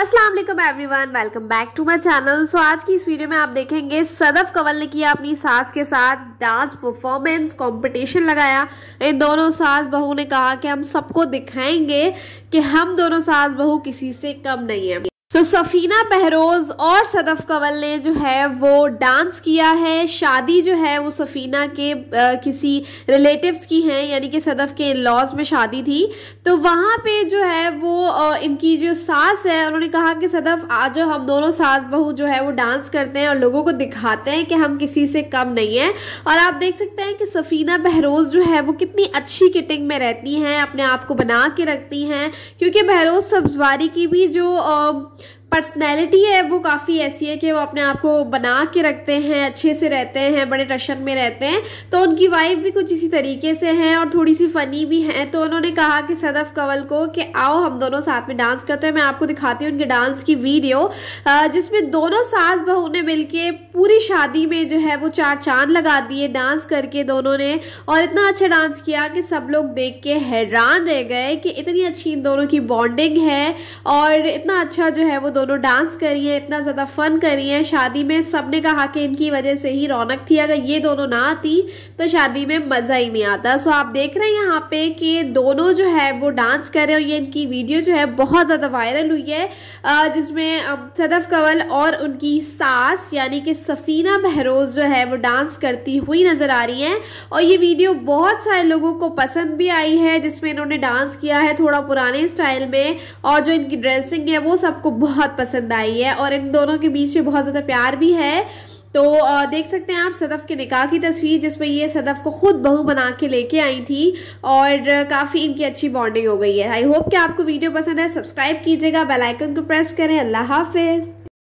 अस्सलाम वालेकुम everyone welcome back to my channel so आज की इस वीडियो में आप देखेंगे सदफ कंवल ने किया अपनी सास के साथ डांस परफॉर्मेंस कंपटीशन लगाया इन दोनों सास बहू ने कहा कि हम सबको दिखाएंगे कि हम दोनों सास बहू किसी से कम नहीं है सो so, सफ़ीना बहरोज़ और सदफ़ कंवल ने जो है वो डांस किया है शादी जो है वो सफ़ीना के आ, किसी रिलेटिव्स की हैं यानी कि सदफ़ के लॉज में शादी थी तो वहाँ पे जो है वो आ, इनकी जो सास है उन्होंने कहा कि सदफ़ आज हम दोनों सास बहू जो है वो डांस करते हैं और लोगों को दिखाते हैं कि हम किसी से कम नहीं हैं और आप देख सकते हैं कि सफ़ीना बहरोज़ जो है वो कितनी अच्छी किटिंग में रहती हैं अपने आप को बना के रखती हैं क्योंकि बहरोज़ सब्जवारी की भी जो आ, पर्सनैलिटी है वो काफ़ी ऐसी है कि वो अपने आप को बना के रखते हैं अच्छे से रहते हैं बड़े टशन में रहते हैं तो उनकी वाइफ भी कुछ इसी तरीके से हैं और थोड़ी सी फ़नी भी हैं तो उन्होंने कहा कि सदफ कंवल को कि आओ हम दोनों साथ में डांस करते हैं मैं आपको दिखाती हूँ उनके डांस की वीडियो जिसमें दोनों सास बहू ने मिल पूरी शादी में जो है वो चार चांद लगा दिए डांस करके दोनों ने और इतना अच्छा डांस किया कि सब लोग देख के हैरान रह गए कि इतनी अच्छी इन दोनों की बॉन्डिंग है और इतना अच्छा जो है वो दोनों दोनों डांस करी हैं इतना ज़्यादा फ़न करी हैं शादी में सब ने कहा कि इनकी वजह से ही रौनक थी अगर ये दोनों ना आती तो शादी में मज़ा ही नहीं आता सो आप देख रहे हैं यहाँ पे कि दोनों जो है वो डांस कर रहे हैं और ये इनकी वीडियो जो है बहुत ज़्यादा वायरल हुई है जिसमें सदफ कंवल और उनकी सास यानी कि सफ़ीना बहरोज़ जो है वो डांस करती हुई नज़र आ रही हैं और ये वीडियो बहुत सारे लोगों को पसंद भी आई है जिसमें इन्होंने डांस किया है थोड़ा पुराने स्टाइल में और जो इनकी ड्रेसिंग है वो सबको बहुत बहुत पसंद आई है और इन दोनों के बीच में बहुत ज़्यादा प्यार भी है तो देख सकते हैं आप सदफ़ के निकाह की तस्वीर जिसमें ये सदफ़ को ख़ुद बहू बना के लेके आई थी और काफ़ी इनकी अच्छी बॉन्डिंग हो गई है आई होप कि आपको वीडियो पसंद है सब्सक्राइब कीजिएगा बेल आइकन को प्रेस करें अल्लाह हाफिज़